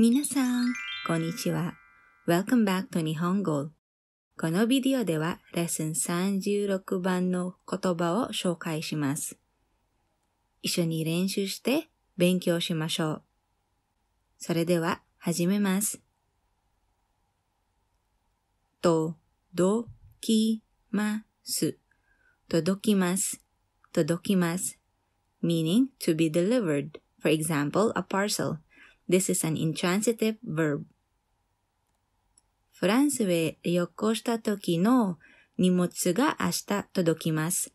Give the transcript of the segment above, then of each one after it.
みなさん、こんにちは。Welcome back to 日本語。このビデオではレッスン36番の言葉を紹介します。一緒に練習して勉強しましょう。それでは始めます。と、ど、き、ます。届きます。届きます。meaning to be delivered. For example, a parcel. This is an intransitive verb. フランスへ旅行した時の荷物が明日届きます。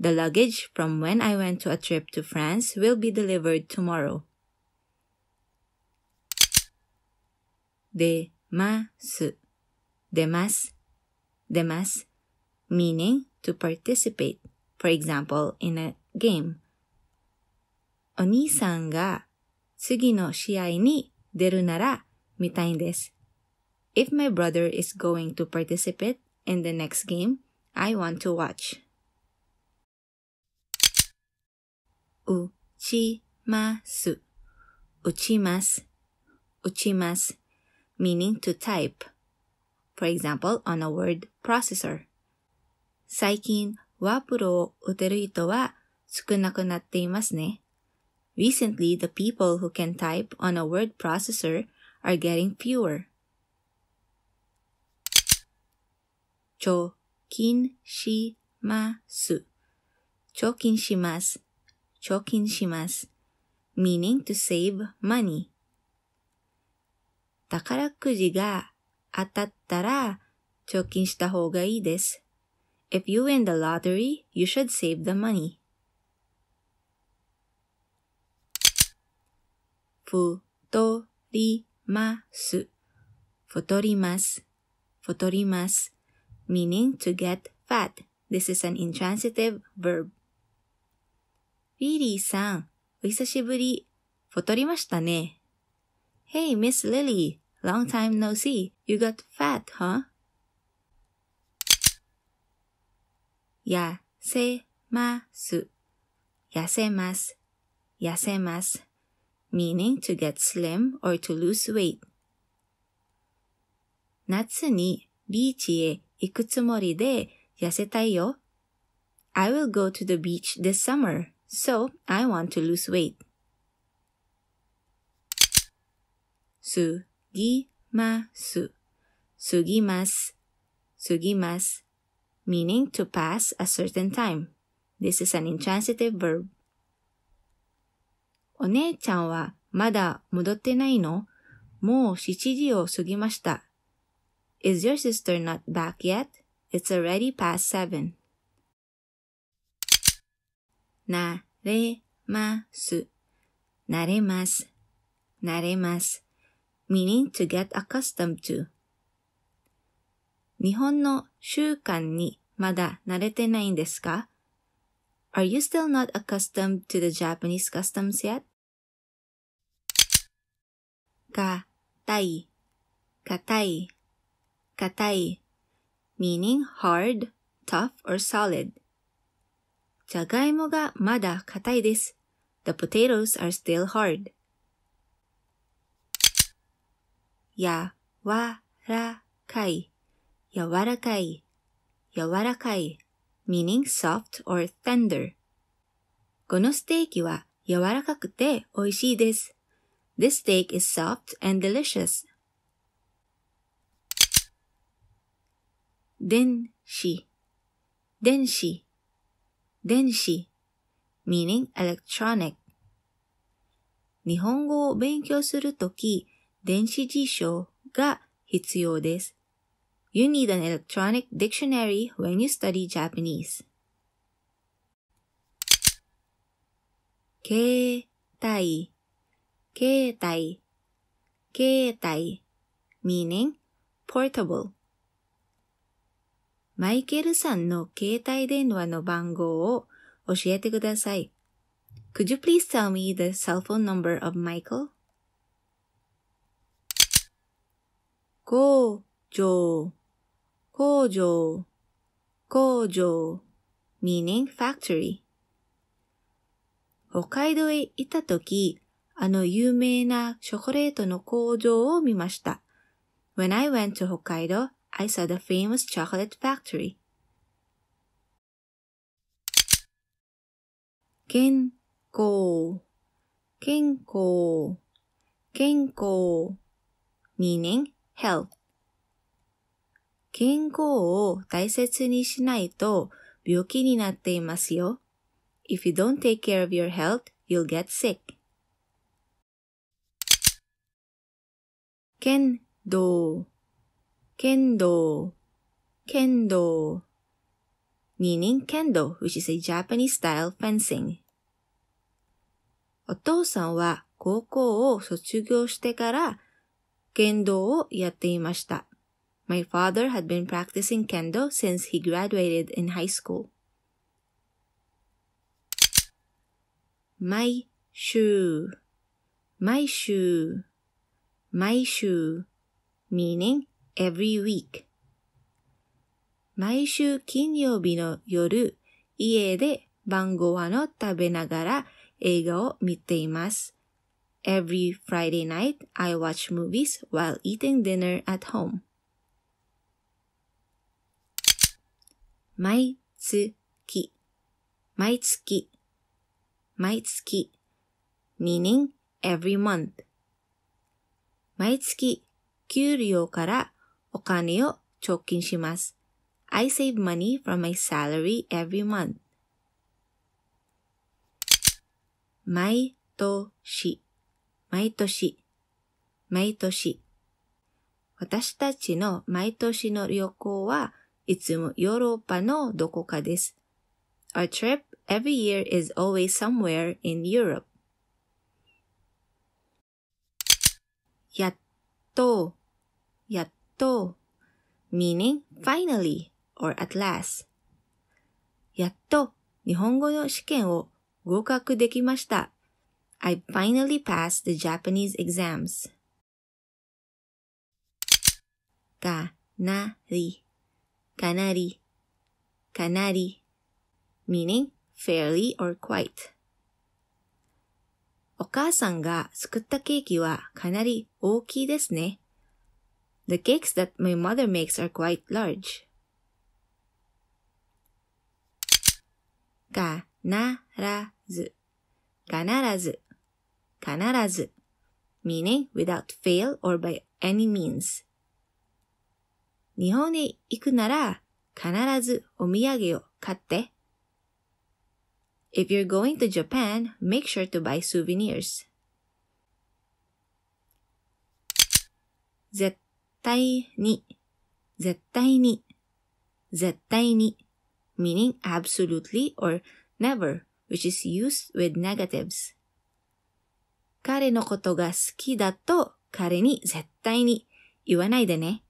The luggage from when I went to a trip to France will be delivered tomorrow. 出ます。出ます。出ます。meaning to participate. For example, in a game. お兄さんが次の試合に出るなら見たいんです。If my brother is going to participate in the next game, I want to watch. うちます。うちます。うちます。meaning to type. For example, on a word processor. 最近、ワープロを打てる人は少なくなっていますね。Recently, the people who can type on a word processor are getting fewer. Chokinshimasu. Chokinshimasu. Chokinshimasu. Meaning to save money. atattara chokin shita If you win the lottery, you should save the money. ふとります。ふとります。ふとります。meaning to get fat. This is an intransitive verb. リリーさん、お久しぶり。ふとりましたね。Hey, Miss Lily. Long time no see. You got fat, huh? やせます。やせます。やせます。meaning to get slim or to lose weight. 夏にビーチへ行くつもりで痩せたいよ。I will go to the beach this summer, so I want to lose weight. meaning to pass a certain time. This is an intransitive verb. お姉ちゃんはまだ戻ってないのもう7時を過ぎました。Is your sister not back yet? It's already past seven. なれます。なれます。なれます。meaning to get accustomed to. 日本の習慣にまだ慣れてないんですか Are you still not accustomed to the Japanese customs yet? Katai, katai, katai, meaning hard, tough, or solid. the potatoes are still hard. yawarakaï. meaning soft or tender. このステーキは柔らかくて美味しいです。This steak is soft and delicious. 電子、電子、電子 meaning electronic. 日本語を勉強するとき、電子辞書が必要です。You need an electronic dictionary when you study Japanese. 携帯、携帯、携帯 meaning portable マイケルさんの携帯電話の番号を教えてください。Could you please tell me the cell phone number of Michael? 五条工場、工場 meaning factory 北海道へ行った時、あの有名なチョコレートの工場を見ました。When I went to Hokkaido, I saw the famous chocolate factory. 健康、健康、健康 meaning health 健康を大切にしないと病気になっていますよ。If you don't take care of your health, you'll get sick. 剣道、剣道、剣道。meaning kendo, which is a Japanese style fencing. お父さんは高校を卒業してから剣道をやっていました。My father had been practicing kendo since he graduated in high school. My shoe, my shoe, my shoe, meaning every week. 毎週金曜日の夜、家で晩ご飯を食べながら映画を見ています。Every Friday night, I watch movies while eating dinner at home. 毎月、毎月、毎月 meaning every month 毎月、給料からお金を貯金します。I save money from my salary every month. 毎年、毎年、毎年。私たちの毎年の旅行はいつもヨーロッパのどこかです。Our trip every year is always somewhere in Europe. やっと、やっと、meaning finally or at last. やっと日本語の試験を合格できました。I finally passed the Japanese exams. がなり canary, canary, meaning fairly or quite. お母さんが作ったケーキはかなり大きいですね。The cakes that my mother makes are quite large. かならず、必ず、必ず。meaning without fail or by any means. 日本に行くなら必ずお土産を買って。If you're going to Japan, make sure to buy souvenirs. 絶対に、絶対に、絶対に meaning absolutely or never, which is used with negatives. 彼のことが好きだと彼に絶対に言わないでね。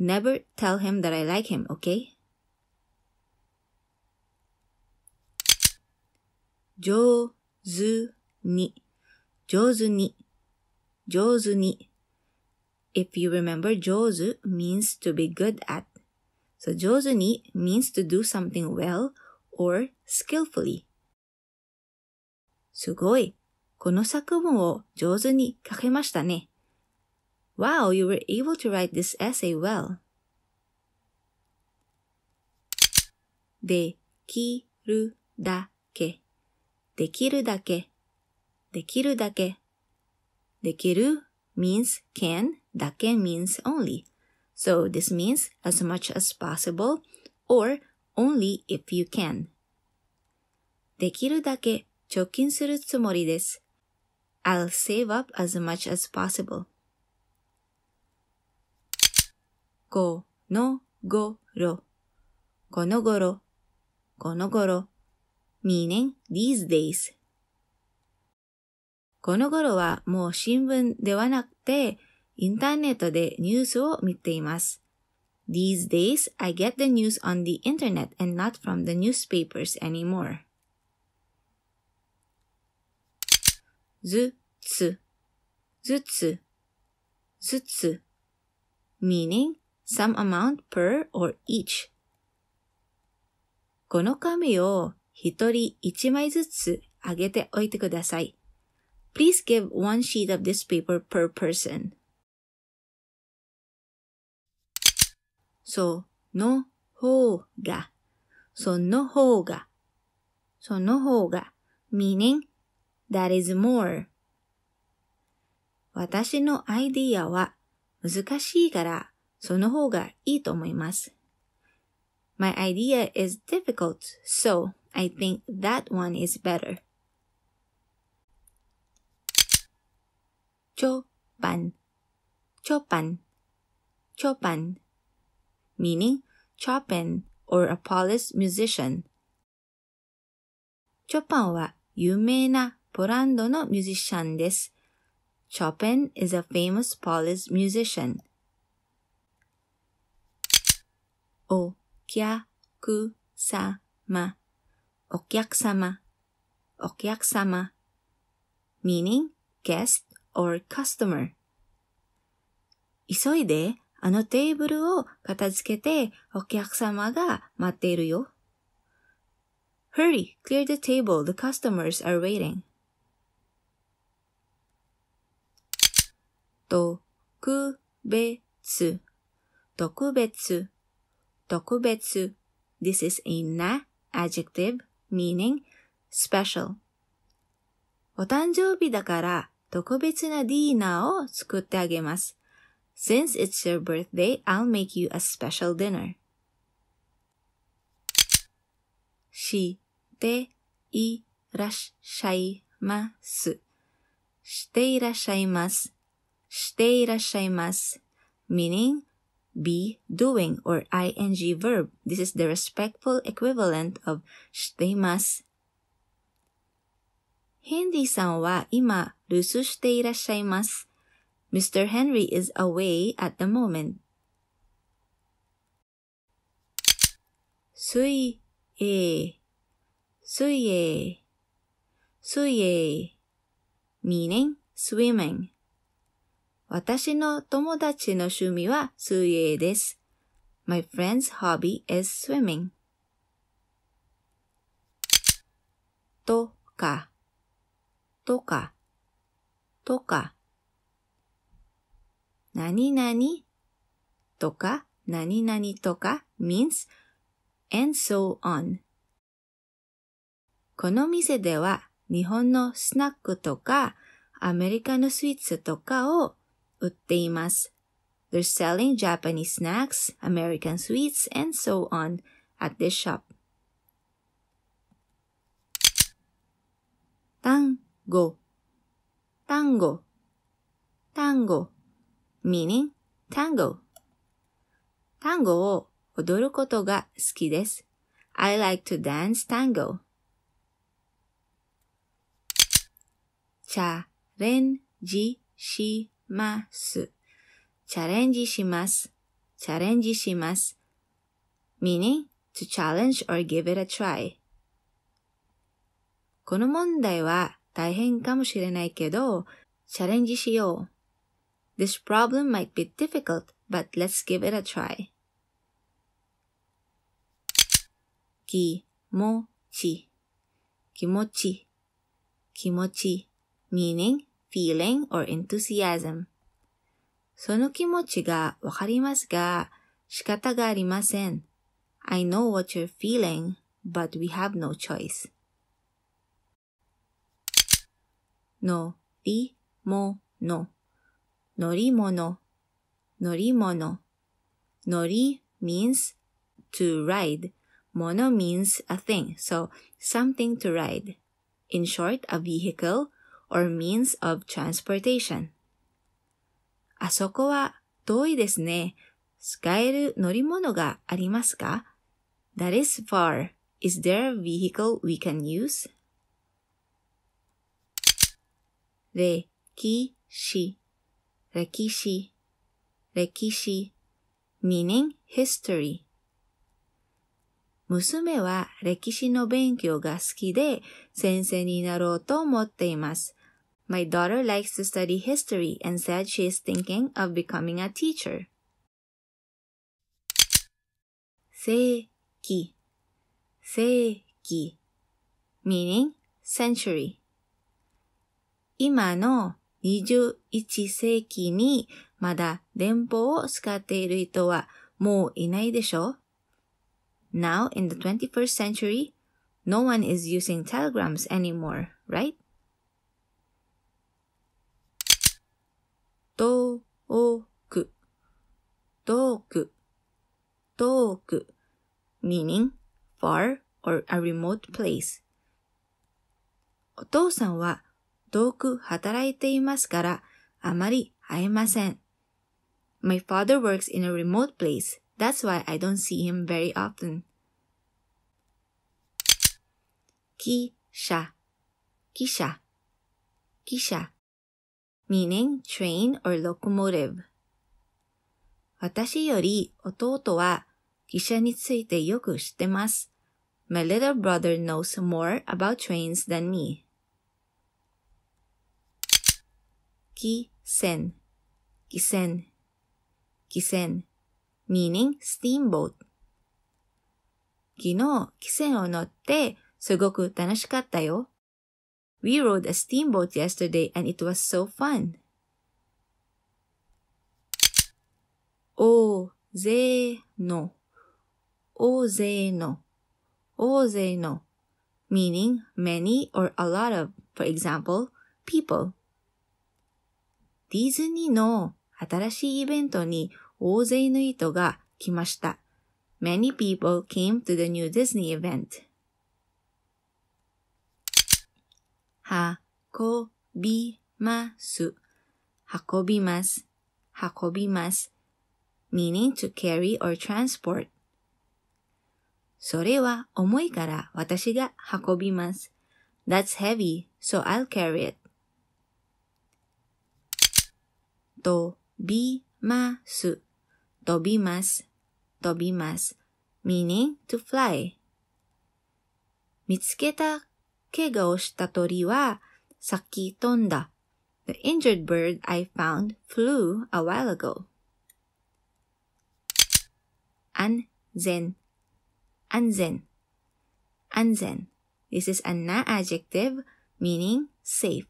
Never tell him that I like him, okay? 上手に、上手に、上手に。If you remember, 上手 means to be good at. So 上手に means to do something well or skillfully. すごい。この作文を上手に書けましたね。Wow, you were able to write this essay well. De kiru dake. Dekiru dake. Dekiru dake. Dekiru means can, dake means only. So this means as much as possible or only if you can. できるだけ貯金するつもりです. will save up as much as possible. このごろ、このごろ、このごろ meaning these days このごろはもう新聞ではなくてインターネットでニュースを見ています。These days, I get the news on the internet and not from the newspapers anymore. ずつ、ずつ、ずつ meaning some amount per or each この紙を一人一枚ずつあげておいてください。Please give one sheet of this paper per person. その方が、その方が、その方が、meaning, that is more. 私のアイディアは難しいからその方がいいと思います。My idea is difficult, so I think that one is better. チョパン、チョパン、チョパン meaning chopin or a Polish musician. チョパンは有名なポランドのミュージシャンです。Chopin is a famous Polish musician. お客様、お客様、お客様。meaning guest or customer. 急いであのテーブルを片付けてお客様が待っているよ。Hurry, clear the table, the customers are waiting. 特別、特別。Tokubetsu. This is a na adjective meaning special. お誕生日だから特別なディーナーを作ってあげます。Since it's your birthday, I'll make you a special dinner. していらっしゃいます。していらっしゃいます。していらっしゃいます。meaning be doing or ing verb. This is the respectful equivalent of Hindi ima shitemasu. Mr. Henry is away at the moment. Sui 水泳水泳水泳 meaning swimming. 私の友達の趣味は水泳です。My friend's hobby is swimming. とか、とか、とか。何々とか、何々とか means and so on. この店では日本のスナックとかアメリカのスイーツとかを売っています。They're selling Japanese snacks, American sweets, and so on at this shop. 単語単語単語 meaning tango 単語を踊ることが好きです。I like to dance tango. チャレンジします。チャレンジします。チャレンジします。meaning to challenge or give it a try. この問題は大変かもしれないけど、チャレンジしよう。This problem might be difficult, but let's give it a try. 気持ち、気持ち、気持ち meaning feeling or enthusiasm. その気持ちがわかりますが、仕方がありません。I know what you're feeling, but we have no choice. のりもの乗り物乗り物乗り means to ride. Mono means a thing, so something to ride. In short, a vehicle or means of transportation. あそこは遠いですね。使える乗り物がありますか ?That is far. Is there a vehicle we can use? 歴史歴史歴史 meaning history 娘は歴史の勉強が好きで先生になろうと思っています。My daughter likes to study history and said she is thinking of becoming a teacher. Seiki. Seiki. Meaning century. 今の21世紀にまだ電報を使っている人はもういないでしょ Now in the 21st century, no one is using telegrams anymore, right? 遠く、遠く、遠く meaning far or a remote place お父さんは遠く働いていますからあまり会えません。My father works in a remote place. That's why I don't see him very often. 記者、記者。記者 meaning train or locomotive 私より弟は汽車についてよく知ってます。My little brother knows more about trains than me. 汽船汽船汽船 meaning steamboat 昨日、汽船を乗ってすごく楽しかったよ。We rode a steamboat yesterday and it was so fun. 大勢の、大勢の、大勢の、meaning many or a lot of, for example, people. ディズニーの新しいイベントに大勢の人が来ました。Many people came to the new Disney event. 運びます。運びます。運びます。meaning to carry or transport. それは重いから私が運びます。That's heavy, so I'll carry it. 飛びます。飛びます。飛びます。meaning to fly. 見つけた怪我をした鳥は先飛んだ。The injured bird I found flew a while ago. 安全安全安全 This is an adjective meaning safe.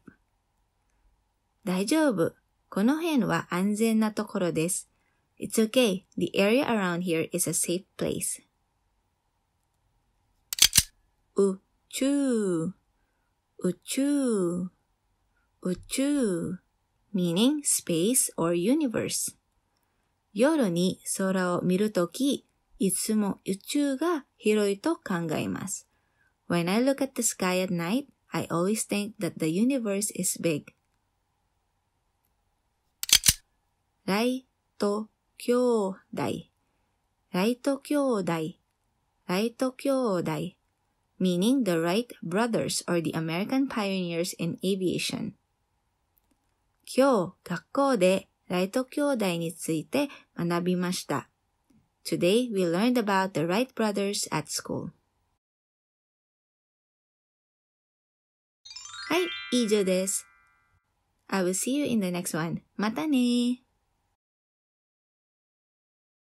大丈夫。この辺は安全なところです。It's okay. The area around here is a safe place. う宙、宇宙、宇宙 meaning space or universe 夜に空を見るとき、いつも宇宙が広いと考えます。When I look at the sky at night, I always think that the universe is big. ライト兄弟ライト兄弟ライト兄弟 meaning the Wright brothers or the American pioneers in aviation. 今日、学校でライト兄弟について学びました。Today, we learned about the Wright brothers at school. はい、以上です。I will see you in the next one. またね